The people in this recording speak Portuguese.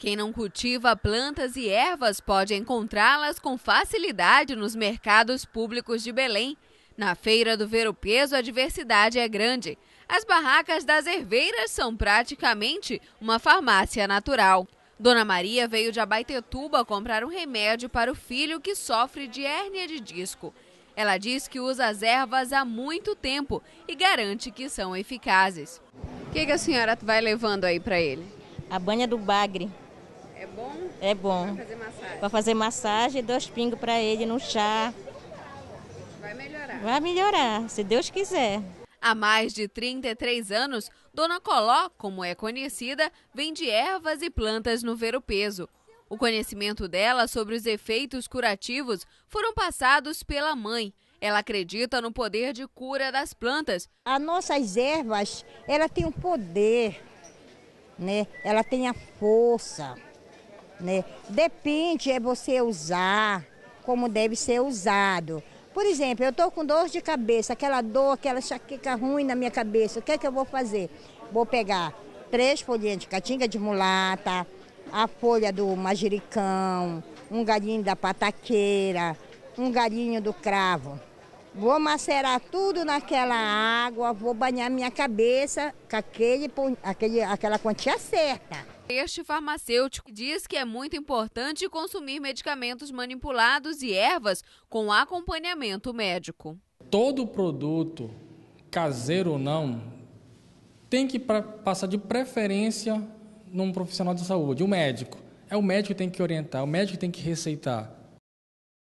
Quem não cultiva plantas e ervas pode encontrá-las com facilidade nos mercados públicos de Belém. Na feira do Ver o Peso, a diversidade é grande. As barracas das herveiras são praticamente uma farmácia natural. Dona Maria veio de Abaitetuba comprar um remédio para o filho que sofre de hérnia de disco. Ela diz que usa as ervas há muito tempo e garante que são eficazes. O que, que a senhora vai levando aí para ele? A banha do bagre. É bom? É bom. Para fazer massagem? Para fazer massagem, dois pingos para ele no chá. Vai melhorar? Vai melhorar, se Deus quiser. Há mais de 33 anos, Dona Coló, como é conhecida, vende ervas e plantas no Ver o Peso. O conhecimento dela sobre os efeitos curativos foram passados pela mãe. Ela acredita no poder de cura das plantas. As nossas ervas, ela tem o um poder, né? Ela tem a força. Né? Depende é você usar como deve ser usado. Por exemplo, eu estou com dor de cabeça, aquela dor, aquela chaqueca ruim na minha cabeça. O que é que eu vou fazer? Vou pegar três folhinhas de caatinga de mulata, a folha do majericão, um galinho da pataqueira, um galinho do cravo. Vou macerar tudo naquela água, vou banhar minha cabeça com aquele, aquele, aquela quantia certa. Este farmacêutico diz que é muito importante consumir medicamentos manipulados e ervas com acompanhamento médico. Todo produto, caseiro ou não, tem que passar de preferência num profissional de saúde, o um médico. É o médico que tem que orientar, o médico que tem que receitar.